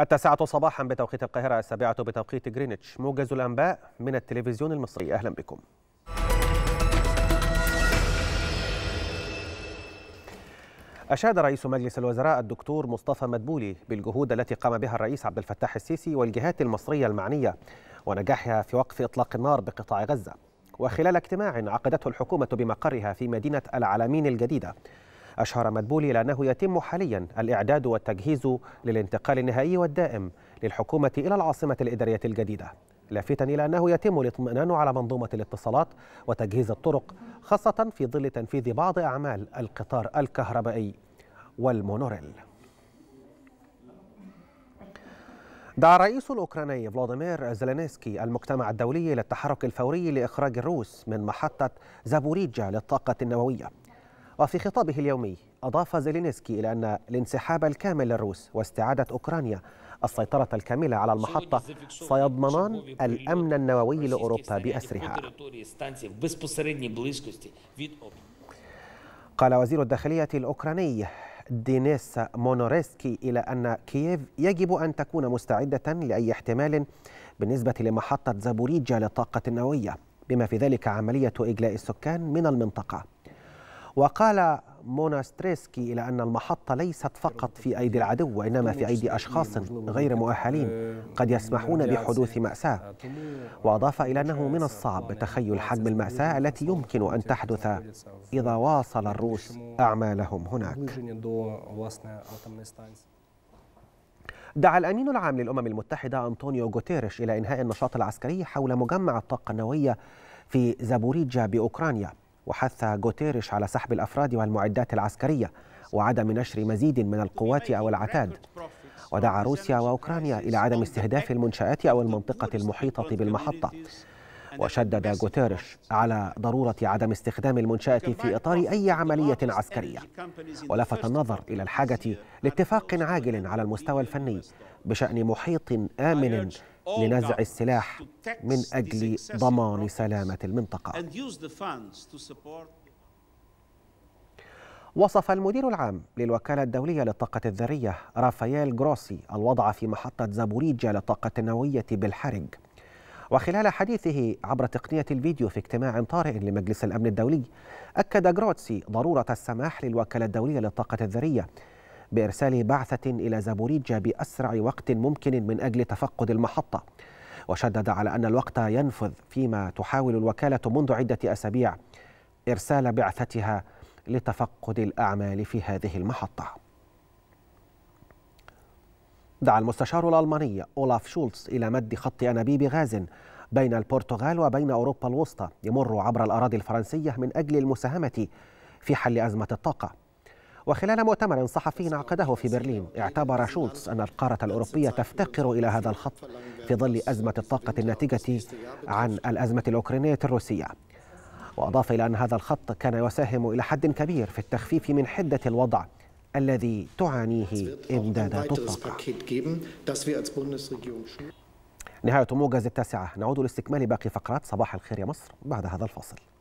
التاسعة صباحا بتوقيت القاهرة السابعة بتوقيت جرينتش موجز الأنباء من التلفزيون المصري أهلا بكم أشاد رئيس مجلس الوزراء الدكتور مصطفى مدبولي بالجهود التي قام بها الرئيس عبد الفتاح السيسي والجهات المصرية المعنية ونجاحها في وقف إطلاق النار بقطاع غزة وخلال اجتماع عقدته الحكومة بمقرها في مدينة العلمين الجديدة أشار مدبولي إلى أنه يتم حاليا الإعداد والتجهيز للانتقال النهائي والدائم للحكومة إلى العاصمة الإدارية الجديدة لافتا إلى أنه يتم الاطمئنان على منظومة الاتصالات وتجهيز الطرق خاصة في ظل تنفيذ بعض أعمال القطار الكهربائي والمونوريل دعا الرئيس الأوكراني فلاديمير زيلينسكي المجتمع الدولي للتحرك الفوري لإخراج الروس من محطة زابوريجا للطاقة النووية وفي خطابه اليومي أضاف زيلينسكي إلى أن الانسحاب الكامل للروس واستعادة أوكرانيا السيطرة الكاملة على المحطة سيضمنان الأمن النووي لأوروبا بأسرها قال وزير الداخلية الأوكراني دينيس مونوريسكي إلى أن كييف يجب أن تكون مستعدة لأي احتمال بالنسبة لمحطة زابوريجا للطاقة النووية بما في ذلك عملية إجلاء السكان من المنطقة وقال ستريسكي إلى أن المحطة ليست فقط في أيدي العدو وإنما في أيدي أشخاص غير مؤهلين قد يسمحون بحدوث مأساة وأضاف إلى أنه من الصعب تخيل حجم المأساة التي يمكن أن تحدث إذا واصل الروس أعمالهم هناك دعا الأمين العام للأمم المتحدة أنطونيو غوتيريش إلى إنهاء النشاط العسكري حول مجمع الطاقة النووية في زابوريجا بأوكرانيا وحث غوتيريش على سحب الأفراد والمعدات العسكرية وعدم نشر مزيد من القوات أو العتاد ودعا روسيا وأوكرانيا إلى عدم استهداف المنشآت أو المنطقة المحيطة بالمحطة وشدد غوتيريش على ضرورة عدم استخدام المنشأة في إطار أي عملية عسكرية ولفت النظر إلى الحاجة لاتفاق عاجل على المستوى الفني بشأن محيط آمن لنزع السلاح من أجل ضمان سلامة المنطقة وصف المدير العام للوكالة الدولية للطاقة الذرية رافائيل جروسي الوضع في محطة زابوريجيا للطاقة النووية بالحرج وخلال حديثه عبر تقنية الفيديو في اجتماع طارئ لمجلس الأمن الدولي أكد جروتسي ضرورة السماح للوكالة الدولية للطاقة الذرية بإرسال بعثة إلى زابوريجا بأسرع وقت ممكن من أجل تفقد المحطة وشدد على أن الوقت ينفذ فيما تحاول الوكالة منذ عدة أسابيع إرسال بعثتها لتفقد الأعمال في هذه المحطة دعا المستشار الألماني أولاف شولتز إلى مد خط أنابيب غاز بين البرتغال وبين أوروبا الوسطى يمر عبر الأراضي الفرنسية من أجل المساهمة في حل أزمة الطاقة وخلال مؤتمر صحفي عقده في برلين اعتبر شولتز أن القارة الأوروبية تفتقر إلى هذا الخط في ظل أزمة الطاقة الناتجة عن الأزمة الأوكرانية الروسية وأضاف إلى أن هذا الخط كان يساهم إلى حد كبير في التخفيف من حدة الوضع الذي تعانيه إمدادات الطاقة نهاية موجز التاسعة نعود لاستكمال باقي فقرات صباح الخير يا مصر بعد هذا الفاصل